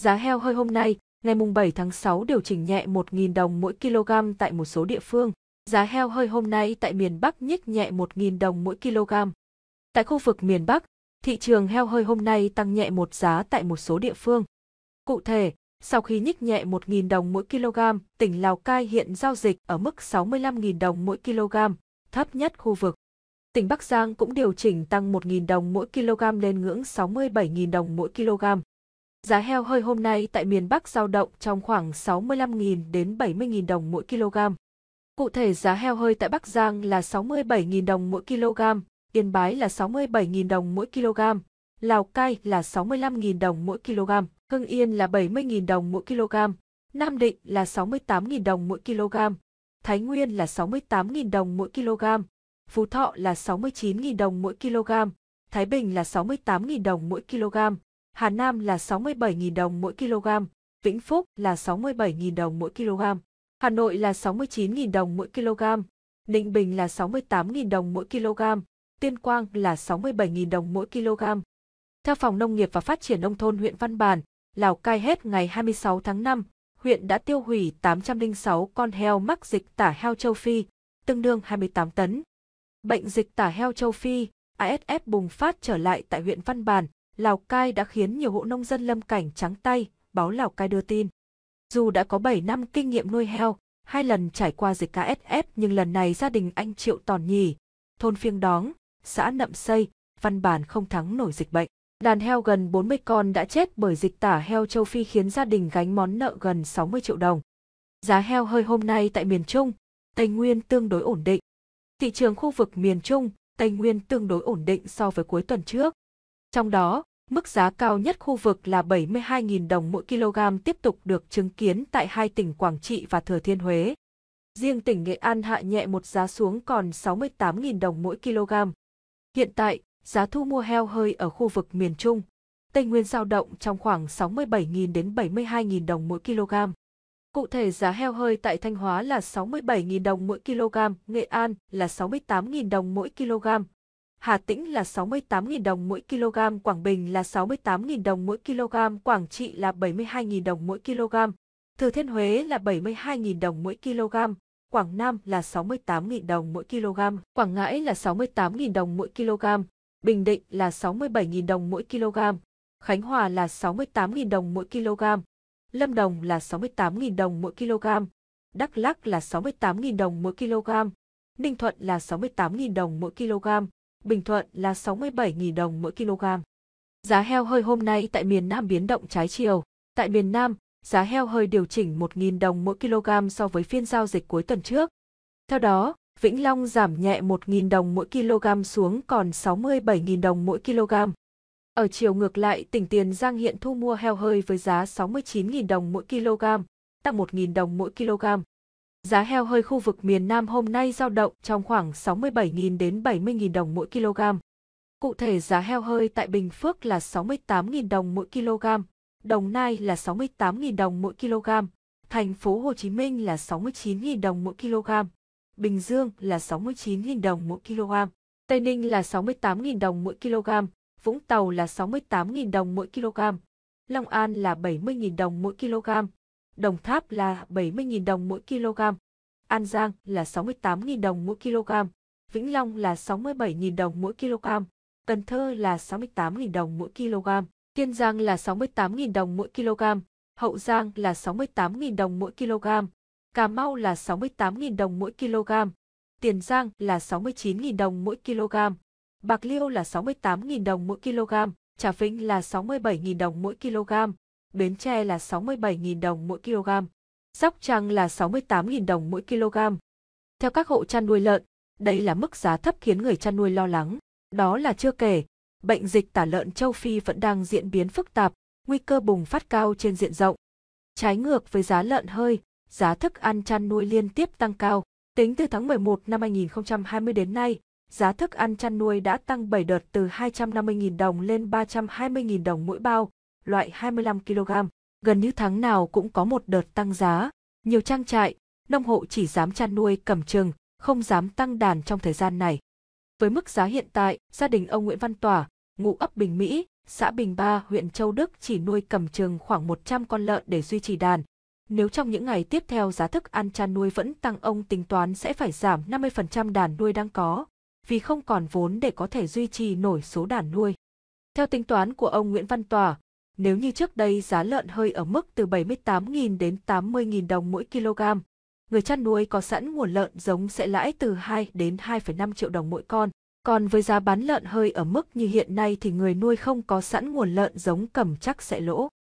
Giá heo hơi hôm nay, ngày mùng 7 tháng 6 điều chỉnh nhẹ 1.000 đồng mỗi kg tại một số địa phương. Giá heo hơi hôm nay tại miền Bắc nhích nhẹ 1.000 đồng mỗi kg. Tại khu vực miền Bắc, thị trường heo hơi hôm nay tăng nhẹ một giá tại một số địa phương. Cụ thể, sau khi nhích nhẹ 1.000 đồng mỗi kg, tỉnh Lào Cai hiện giao dịch ở mức 65.000 đồng mỗi kg, thấp nhất khu vực. Tỉnh Bắc Giang cũng điều chỉnh tăng 1.000 đồng mỗi kg lên ngưỡng 67.000 đồng mỗi kg. Giá heo hơi hôm nay tại miền Bắc giao động trong khoảng 65.000 đến 70.000 đồng mỗi kg. Cụ thể giá heo hơi tại Bắc Giang là 67.000 đồng mỗi kg, Yên Bái là 67.000 đồng mỗi kg, Lào Cai là 65.000 đồng mỗi kg, Hưng Yên là 70.000 đồng mỗi kg, Nam Định là 68.000 đồng mỗi kg, Thái Nguyên là 68.000 đồng mỗi kg, Phú Thọ là 69.000 đồng mỗi kg, Thái Bình là 68.000 đồng mỗi kg. Hà Nam là 67.000 đồng mỗi kg, Vĩnh Phúc là 67.000 đồng mỗi kg, Hà Nội là 69.000 đồng mỗi kg, Ninh Bình là 68.000 đồng mỗi kg, Tuyên Quang là 67.000 đồng mỗi kg. Theo Phòng Nông nghiệp và Phát triển Nông thôn huyện Văn Bản, Lào Cai hết ngày 26 tháng 5, huyện đã tiêu hủy 806 con heo mắc dịch tả heo châu Phi, tương đương 28 tấn. Bệnh dịch tả heo châu Phi, ASF bùng phát trở lại tại huyện Văn Bản. Lào Cai đã khiến nhiều hộ nông dân lâm cảnh trắng tay, báo Lào Cai đưa tin. Dù đã có 7 năm kinh nghiệm nuôi heo, hai lần trải qua dịch KSF nhưng lần này gia đình anh Triệu Tòn Nhì, thôn Phiêng Đóng, xã Nậm Xây, văn bản không thắng nổi dịch bệnh. Đàn heo gần 40 con đã chết bởi dịch tả heo châu Phi khiến gia đình gánh món nợ gần 60 triệu đồng. Giá heo hơi hôm nay tại miền Trung, Tây Nguyên tương đối ổn định. Thị trường khu vực miền Trung, Tây Nguyên tương đối ổn định so với cuối tuần trước. Trong đó, Mức giá cao nhất khu vực là 72.000 đồng mỗi kg tiếp tục được chứng kiến tại hai tỉnh Quảng Trị và Thừa Thiên Huế. Riêng tỉnh Nghệ An hạ nhẹ một giá xuống còn 68.000 đồng mỗi kg. Hiện tại, giá thu mua heo hơi ở khu vực miền Trung, Tây Nguyên giao động trong khoảng 67.000 đến 72.000 đồng mỗi kg. Cụ thể giá heo hơi tại Thanh Hóa là 67.000 đồng mỗi kg, Nghệ An là 68.000 đồng mỗi kg, Hà Tĩnh là 68.000 đồng mỗi kg, Quảng Bình là 68.000 đồng mỗi kg, Quảng Trị là 72.000 đồng mỗi kg, Thừa Thiên Huế là 72.000 đồng mỗi kg, Quảng Nam là 68.000 đồng mỗi kg, Quảng Ngãi là 68.000 đồng mỗi kg, Bình Định là 67.000 đồng mỗi kg, Khánh Hòa là 68.000 đồng mỗi kg, Lâm Đồng là 68.000 đồng mỗi kg, Đắk Lắc là 68.000 đồng mỗi kg, Ninh Thuận là 68.000 đồng mỗi kg, Bình Thuận là 67.000 đồng mỗi kg. Giá heo hơi hôm nay tại miền Nam biến động trái chiều. Tại miền Nam, giá heo hơi điều chỉnh 1.000 đồng mỗi kg so với phiên giao dịch cuối tuần trước. Theo đó, Vĩnh Long giảm nhẹ 1.000 đồng mỗi kg xuống còn 67.000 đồng mỗi kg. Ở chiều ngược lại, tỉnh Tiền Giang hiện thu mua heo hơi với giá 69.000 đồng mỗi kg, tăng 1.000 đồng mỗi kg. Giá heo hơi khu vực miền Nam hôm nay giao động trong khoảng 67.000 đến 70.000 đồng mỗi kg. Cụ thể giá heo hơi tại Bình Phước là 68.000 đồng mỗi kg, Đồng Nai là 68.000 đồng mỗi kg, thành phố Hồ Chí Minh là 69.000 đồng mỗi kg, Bình Dương là 69.000 đồng mỗi kg, Tây Ninh là 68.000 đồng mỗi kg, Vũng Tàu là 68.000 đồng mỗi kg, Long An là 70.000 đồng mỗi kg. Đồng Tháp là 70.000 đồng mỗi kg, An Giang là 68.000 đồng mỗi kg, Vĩnh Long là 67.000 đồng mỗi kg, Cần Thơ là 68.000 đồng mỗi kg, Kiên Giang là 68.000 đồng mỗi kg, Hậu Giang là 68.000 đồng mỗi kg, Cà Mau là 68.000 đồng mỗi kg, Tiền Giang là 69.000 đồng mỗi kg, Bạc Liêu là 68.000 đồng mỗi kg, Trà Vinh là 67.000 đồng mỗi kg, Bến Tre là 67.000 đồng mỗi kg, Sóc Trăng là 68.000 đồng mỗi kg. Theo các hộ chăn nuôi lợn, đây là mức giá thấp khiến người chăn nuôi lo lắng. Đó là chưa kể, bệnh dịch tả lợn châu Phi vẫn đang diễn biến phức tạp, nguy cơ bùng phát cao trên diện rộng. Trái ngược với giá lợn hơi, giá thức ăn chăn nuôi liên tiếp tăng cao. Tính từ tháng 11 năm 2020 đến nay, giá thức ăn chăn nuôi đã tăng 7 đợt từ 250.000 đồng lên 320.000 đồng mỗi bao, loại 25 kg, gần như tháng nào cũng có một đợt tăng giá. Nhiều trang trại, nông hộ chỉ dám chăn nuôi cầm chừng, không dám tăng đàn trong thời gian này. Với mức giá hiện tại, gia đình ông Nguyễn Văn Tỏa, ngụ ấp Bình Mỹ, xã Bình Ba, huyện Châu Đức chỉ nuôi cầm chừng khoảng 100 con lợn để duy trì đàn. Nếu trong những ngày tiếp theo giá thức ăn chăn nuôi vẫn tăng ông tính toán sẽ phải giảm 50% đàn nuôi đang có, vì không còn vốn để có thể duy trì nổi số đàn nuôi. Theo tính toán của ông Nguyễn Văn Tỏa, nếu như trước đây giá lợn hơi ở mức từ 78.000 đến 80.000 đồng mỗi kg, người chăn nuôi có sẵn nguồn lợn giống sẽ lãi từ 2 đến 2,5 triệu đồng mỗi con. Còn với giá bán lợn hơi ở mức như hiện nay thì người nuôi không có sẵn nguồn lợn giống cầm chắc sẽ lỗ.